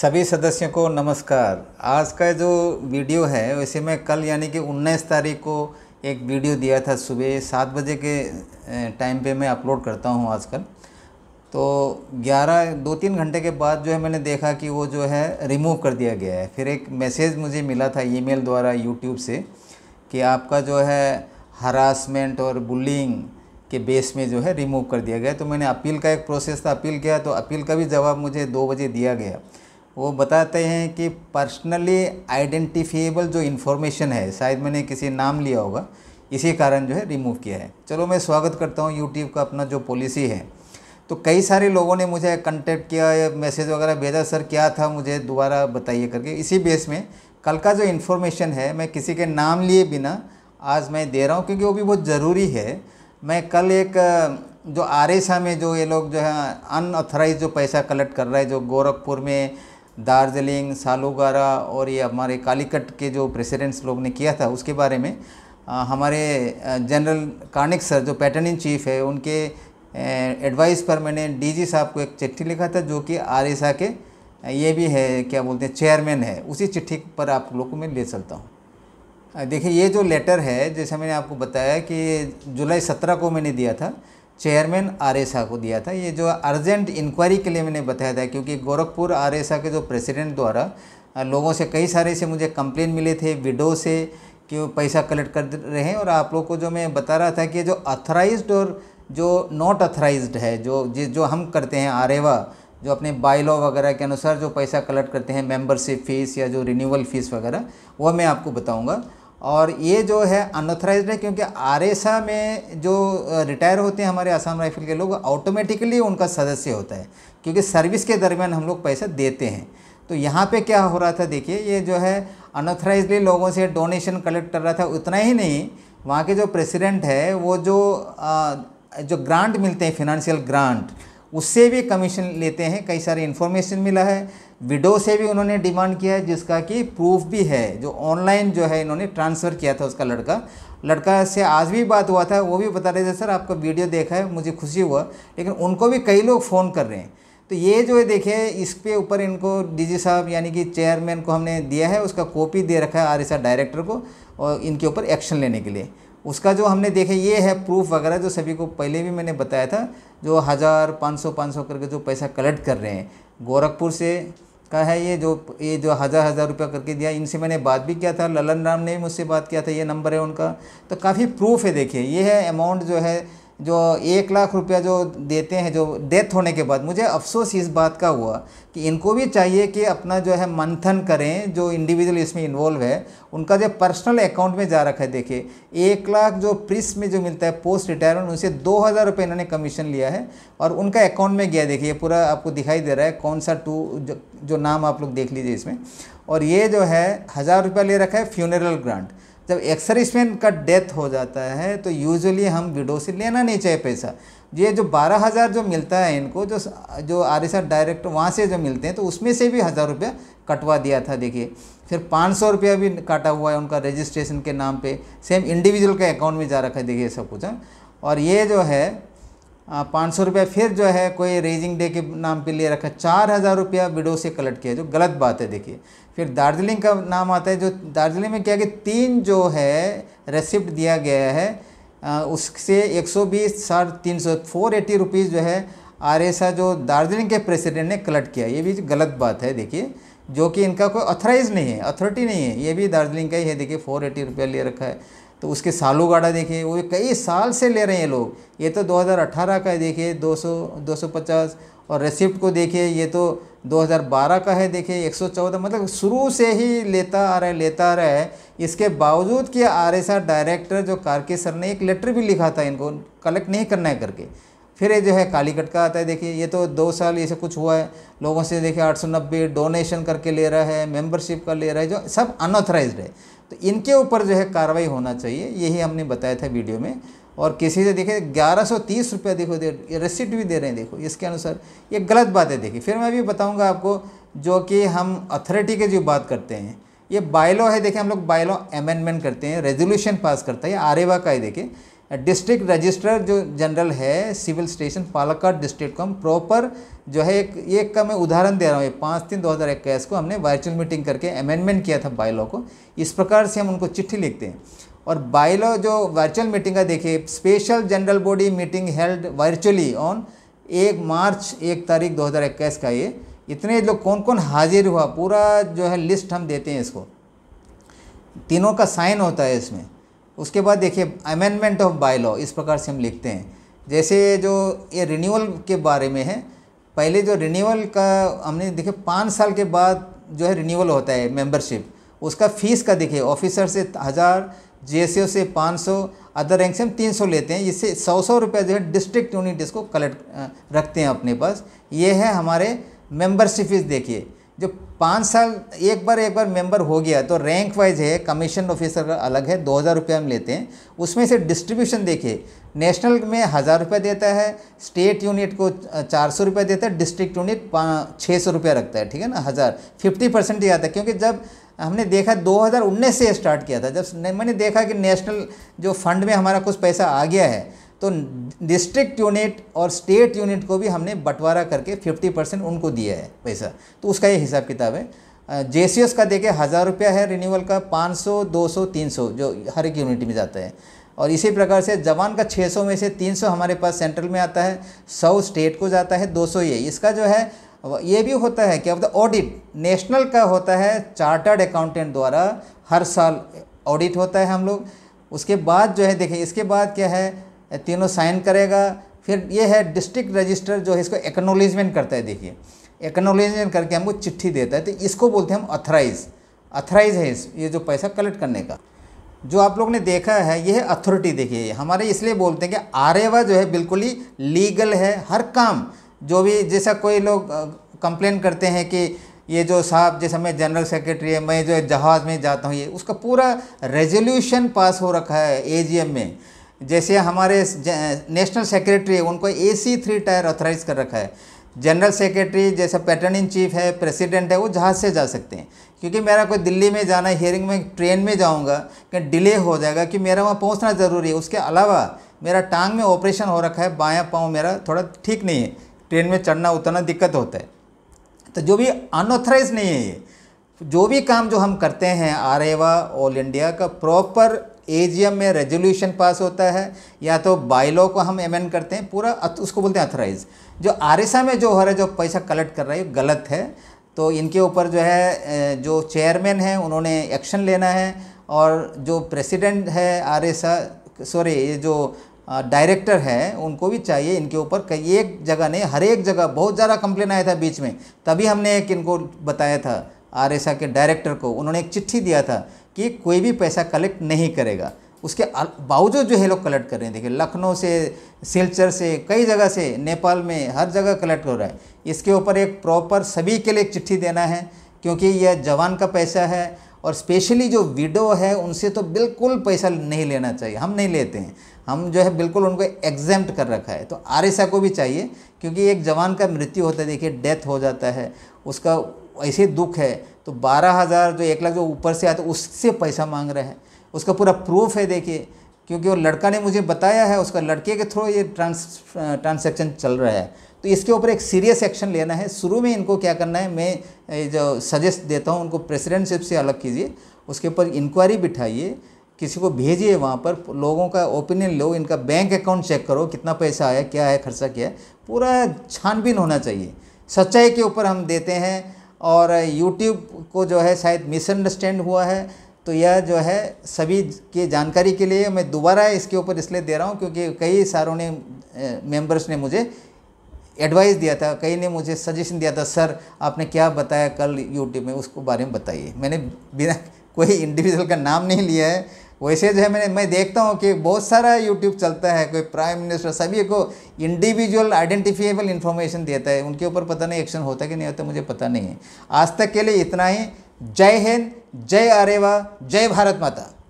सभी सदस्यों को नमस्कार आज का जो वीडियो है वैसे मैं कल यानी कि 19 तारीख को एक वीडियो दिया था सुबह सात बजे के टाइम पे मैं अपलोड करता हूँ आजकल तो 11 दो तीन घंटे के बाद जो है मैंने देखा कि वो जो है रिमूव कर दिया गया है फिर एक मैसेज मुझे मिला था ईमेल द्वारा यूट्यूब से कि आपका जो है हरासमेंट और बुलिंग के बेस में जो है रिमूव कर दिया गया तो मैंने अपील का एक प्रोसेस था अपील किया तो अपील का भी जवाब मुझे दो बजे दिया गया वो बताते हैं कि पर्सनली आइडेंटिफिएबल जो इन्फॉर्मेशन है शायद मैंने किसी नाम लिया होगा इसी कारण जो है रिमूव किया है चलो मैं स्वागत करता हूँ यूट्यूब का अपना जो पॉलिसी है तो कई सारे लोगों ने मुझे कंटेक्ट किया या मैसेज वगैरह भेजा सर क्या था मुझे दोबारा बताइए करके इसी बेस में कल का जो इन्फॉर्मेशन है मैं किसी के नाम लिए बिना आज मैं दे रहा हूँ क्योंकि वो भी बहुत ज़रूरी है मैं कल एक जो आर में जो ये लोग जो है अनऑथराइज जो पैसा कलेक्ट कर रहा है जो गोरखपुर में दार्जिलिंग सालूगारा और ये हमारे कालीकट के जो प्रेसिडेंट्स लोग ने किया था उसके बारे में आ, हमारे जनरल कार्निक सर जो पैटर्न इन चीफ है उनके एडवाइस पर मैंने डीजी साहब को एक चिट्ठी लिखा था जो कि आर के ये भी है क्या बोलते हैं चेयरमैन है उसी चिट्ठी पर आप लोग को मैं ले चलता हूँ देखिए ये जो लेटर है जैसा मैंने आपको बताया कि जुलाई सत्रह को मैंने दिया था चेयरमैन आरएसआ को दिया था ये जो अर्जेंट इंक्वायरी के लिए मैंने बताया था क्योंकि गोरखपुर आरएसआ के जो प्रेसिडेंट द्वारा लोगों से कई सारे से मुझे कंप्लेन मिले थे विडो से कि वो पैसा कलेक्ट कर रहे हैं और आप लोग को जो मैं बता रहा था कि जो अथराइज और जो नॉट अथोराइज है जो जिस जो हम करते हैं आरेवा जो अपने लॉ वगैरह के अनुसार जो पैसा कलेक्ट करते हैं मेंबरशिप फ़ीस या जो रिन्यूअल फ़ीस वगैरह वह मैं आपको बताऊँगा और ये जो है अनऑथराइज है क्योंकि आर में जो रिटायर होते हैं हमारे आसाम राइफल के लोग ऑटोमेटिकली उनका सदस्य होता है क्योंकि सर्विस के दरमियान हम लोग पैसा देते हैं तो यहाँ पे क्या हो रहा था देखिए ये जो है अनऑथराइजली लोगों से डोनेशन कलेक्ट कर रहा था उतना ही नहीं वहाँ के जो प्रेसिडेंट है वो जो आ, जो ग्रांट मिलते हैं फिनंशियल ग्रांट उससे भी कमीशन लेते हैं कई सारे इन्फॉर्मेशन मिला है विडो से भी उन्होंने डिमांड किया है जिसका कि प्रूफ भी है जो ऑनलाइन जो है इन्होंने ट्रांसफ़र किया था उसका लड़का लड़का से आज भी बात हुआ था वो भी बता रहे थे सर आपका वीडियो देखा है मुझे खुशी हुआ लेकिन उनको भी कई लोग फ़ोन कर रहे हैं तो ये जो है देखे इस पे ऊपर इनको डीजी साहब यानी कि चेयरमैन को हमने दिया है उसका कॉपी दे रखा है आर डायरेक्टर को और इनके ऊपर एक्शन लेने के लिए उसका जो हमने देखे ये है प्रूफ वगैरह जो सभी को पहले भी मैंने बताया था जो हज़ार पाँच सौ पाँच सौ करके जो पैसा कलेक्ट कर रहे हैं गोरखपुर से का है ये जो ये जो हज़ार हज़ार रुपया करके दिया इनसे मैंने बात भी किया था ललन राम ने भी मुझसे बात किया था ये नंबर है उनका तो काफ़ी प्रूफ है देखिए ये है अमाउंट जो है जो एक लाख रुपया जो देते हैं जो डेथ होने के बाद मुझे अफसोस इस बात का हुआ कि इनको भी चाहिए कि अपना जो है मंथन करें जो इंडिविजुअल इसमें इन्वॉल्व है उनका जो पर्सनल अकाउंट में जा रखा है देखिए एक लाख जो प्रिस में जो मिलता है पोस्ट रिटायरमेंट उनसे दो हज़ार रुपये इन्होंने कमीशन लिया है और उनका अकाउंट में गया देखिए पूरा आपको दिखाई दे रहा है कौन सा टू जो, जो नाम आप लोग देख लीजिए इसमें और ये जो है हज़ार रुपया ले रखा है फ्यूनरल ग्रांट जब एक्सरिसमैन का डेथ हो जाता है तो यूजुअली हम विडो से लेना नहीं चाहिए पैसा ये जो बारह हज़ार जो मिलता है इनको जो जो आर एस डायरेक्ट वहाँ से जो मिलते हैं तो उसमें से भी हज़ार रुपया कटवा दिया था देखिए फिर पाँच सौ रुपया भी काटा हुआ है उनका रजिस्ट्रेशन के नाम पे सेम इंडिविजुअल के अकाउंट में जा रखा है देखिए सब कुछ हाँ। और ये जो है पाँच सौ रुपया फिर जो है कोई रेजिंग डे के नाम पे ले रखा चार हज़ार रुपया विडो से कलेक्ट किया जो गलत बात है देखिए फिर दार्जिलिंग का नाम आता है जो दार्जिलिंग में क्या कि तीन जो है रेसिप्ट दिया गया है उससे एक सौ बीस साढ़े तीन सौ फोर एटी रुपीज़ जो है आर एस जो दार्जिलिंग के प्रेसिडेंट ने कलेक्ट किया ये भी गलत बात है देखिए जो कि इनका कोई अथोराइज नहीं है अथॉरिटी नहीं है ये भी दार्जिलिंग का ही है देखिए फोर एटी रुपया ले रखा है तो उसके सालों गाड़ा देखिए वो कई साल से ले रहे हैं लोग ये तो 2018 का देखिए 200 250 और रेसिप्ट को देखिए ये तो 2012 का है देखिए 114 मतलब शुरू से ही लेता आ रहा है लेता आ रहा है इसके बावजूद कि आर डायरेक्टर जो कारके सर ने एक लेटर भी लिखा था इनको कलेक्ट नहीं करना है करके फिर ये जो है कालीकट का आता है देखिए ये तो दो साल ये सब कुछ हुआ है लोगों से देखिए आठ सौ नब्बे डोनेशन करके ले रहा है मेंबरशिप का ले रहा है जो सब अनऑथराइज्ड है तो इनके ऊपर जो है कार्रवाई होना चाहिए यही हमने बताया था वीडियो में और किसी से देखे ग्यारह सौ तीस रुपया देखो दे रिसिप्ट भी दे रहे हैं देखो इसके अनुसार ये गलत बात है देखिए फिर मैं भी बताऊंगा आपको जो कि हम अथॉरिटी के जो बात करते हैं ये बायलॉ है देखिए हम लोग बायलॉ अमेंडमेंट करते हैं रेजोल्यूशन पास करता है ये आरेवा का है देखिए डिस्ट्रिक्ट रजिस्टर जो जनरल है सिविल स्टेशन पालक्काड डिस्ट्रिक्ट को हम प्रॉपर जो है एक एक का मैं उदाहरण दे रहा हूँ पाँच तीन दो हज़ार इक्कीस को हमने वर्चुअल मीटिंग करके अमेंडमेंट किया था बायलॉ को इस प्रकार से हम उनको चिट्ठी लिखते हैं और बायलॉ जो वर्चुअल मीटिंग का देखिए special general body meeting held virtually on एक मार्च एक तारीख इक्कीस का ये इतने लोग कौन कौन हाजिर हुआ पूरा जो है लिस्ट हम देते हैं इसको तीनों का साइन होता है इसमें उसके बाद देखिए अमेंडमेंट ऑफ बाय लॉ इस प्रकार से हम लिखते हैं जैसे जो ये रिन्यूअल के बारे में है पहले जो रिन्यूअल का हमने देखिए पाँच साल के बाद जो है रिन्यूअल होता है मेंबरशिप उसका फीस का देखिए ऑफिसर से हज़ार जे से पाँच सौ अदर रैंक से हम तीन सौ लेते हैं इससे सौ सौ रुपये जो है डिस्ट्रिक्ट यूनिट इसको कलेक्ट रखते हैं अपने पास ये है हमारे मेंबरशिप फीस देखिए जो पाँच साल एक बार एक बार मेंबर हो गया तो रैंक वाइज है कमीशन ऑफिसर अलग है दो हज़ार रुपये हम लेते हैं उसमें से डिस्ट्रीब्यूशन देखिए नेशनल में हज़ार रुपये देता है स्टेट यूनिट को चार सौ रुपये देता है डिस्ट्रिक्ट यूनिट छः सौ रुपये रखता है ठीक है ना हज़ार फिफ्टी परसेंट ही आता है क्योंकि जब हमने देखा 2019 से स्टार्ट किया था जब मैंने देखा कि नेशनल जो फंड में हमारा कुछ पैसा आ गया है तो डिस्ट्रिक्ट यूनिट और स्टेट यूनिट को भी हमने बंटवारा करके 50 परसेंट उनको दिया है पैसा तो उसका ये हिसाब किताब है जे का देखें हज़ार रुपया है रिन्यूअल का 500, 200, 300 जो हर एक यूनिट में जाता है और इसी प्रकार से जवान का 600 में से 300 हमारे पास सेंट्रल में आता है 100 स्टेट को जाता है 200 ये इसका जो है ये भी होता है क्या द ऑडिट नेशनल का होता है चार्टर्ड अकाउंटेंट द्वारा हर साल ऑडिट होता है हम लोग उसके बाद जो है देखें इसके बाद क्या है तीनों साइन करेगा फिर ये है डिस्ट्रिक्ट रजिस्टर जो है इसको एक्नोलिजमेंट करता है देखिए एक्नोलिजमेंट करके हमको चिट्ठी देता है तो इसको बोलते हैं हम अथराइज अथराइज है इस ये जो पैसा कलेक्ट करने का जो आप लोग ने देखा है ये है अथॉरिटी देखिए हमारे इसलिए बोलते हैं कि आरेवा जो है बिल्कुल ही लीगल है हर काम जो भी जैसा कोई लोग कंप्लेन करते हैं कि ये जो साहब जैसे मैं जनरल सेक्रेटरी है मैं जो जहाज़ में जाता हूँ ये उसका पूरा रेजोल्यूशन पास हो रखा है एजीएम में जैसे हमारे नेशनल सेक्रेटरी उनको A C three tier authorise कर रखा है जनरल सेक्रेटरी जैसा पैटर्न इन चीफ है प्रेसिडेंट है वो जहाज़ से जा सकते हैं क्योंकि मेरा कोई दिल्ली में जाना है हियरिंग में ट्रेन में जाऊंगा कि डिले हो जाएगा कि मेरा वहाँ पहुँचना ज़रूरी है उसके अलावा मेरा टांग में ऑपरेशन हो रखा है बाया पाँव मेरा थोड़ा ठीक नहीं है ट्रेन में चढ़ना उतरना दिक्कत होता है तो जो भी अनऑथराइज नहीं है ये जो भी काम जो हम करते हैं आरेवा ऑल इंडिया का प्रॉपर एजीएम में रेजोल्यूशन पास होता है या तो बाइलो को हम एमेंड करते हैं पूरा उसको बोलते हैं अथोराइज जो आर में जो हो रहा है जो पैसा कलेक्ट कर रहा है गलत है तो इनके ऊपर जो है जो चेयरमैन हैं उन्होंने एक्शन लेना है और जो प्रेसिडेंट है आर सॉरी ये जो डायरेक्टर है उनको भी चाहिए इनके ऊपर कई एक जगह ने हर एक जगह बहुत ज़्यादा कंप्लेन आया था बीच में तभी हमने एक इनको बताया था आर के डायरेक्टर को उन्होंने एक चिट्ठी दिया था कि कोई भी पैसा कलेक्ट नहीं करेगा उसके बावजूद जो है लोग कलेक्ट कर रहे हैं देखिए लखनऊ से सिलचर से कई जगह से नेपाल में हर जगह कलेक्ट हो रहा है इसके ऊपर एक प्रॉपर सभी के लिए एक चिट्ठी देना है क्योंकि यह जवान का पैसा है और स्पेशली जो विडो है उनसे तो बिल्कुल पैसा नहीं लेना चाहिए हम नहीं लेते हैं हम जो है बिल्कुल उनको एग्जेम्प्ट कर रखा है तो आर को भी चाहिए क्योंकि एक जवान का मृत्यु होता है देखिए डेथ हो जाता है उसका ऐसे दुख है तो बारह हज़ार जो एक लाख जो ऊपर से आया तो उससे पैसा मांग रहे हैं उसका पूरा प्रूफ है देखिए क्योंकि वो लड़का ने मुझे बताया है उसका लड़के के थ्रू ये ट्रांस ट्रांसैक्शन चल रहा है तो इसके ऊपर एक सीरियस एक्शन लेना है शुरू में इनको क्या करना है मैं जो सजेस्ट देता हूँ उनको प्रेसिडेंटशिप से अलग कीजिए उसके ऊपर इंक्वायरी बिठाइए किसी को भेजिए वहाँ पर लोगों का ओपिनियन लो इनका बैंक अकाउंट चेक करो कितना पैसा आया क्या है खर्चा किया है पूरा छानबीन होना चाहिए सच्चाई के ऊपर हम देते हैं और यूट्यूब को जो है शायद मिसअंडरस्टैंड हुआ है तो यह जो है सभी की जानकारी के लिए मैं दोबारा इसके ऊपर इसलिए दे रहा हूँ क्योंकि कई सारों ने मेंबर्स ने मुझे एडवाइस दिया था कई ने मुझे सजेशन दिया था सर आपने क्या बताया कल यूट्यूब में उसको बारे में बताइए मैंने बिना कोई इंडिविजुअल का नाम नहीं लिया है वैसे जो है मैंने मैं देखता हूँ कि बहुत सारा यूट्यूब चलता है कोई प्राइम मिनिस्टर सभी को इंडिविजुअल आइडेंटिफिएबल इन्फॉर्मेशन देता है उनके ऊपर पता नहीं एक्शन होता कि नहीं होता मुझे पता नहीं है आज तक के लिए इतना ही जय हिंद जय अरेवा जय भारत माता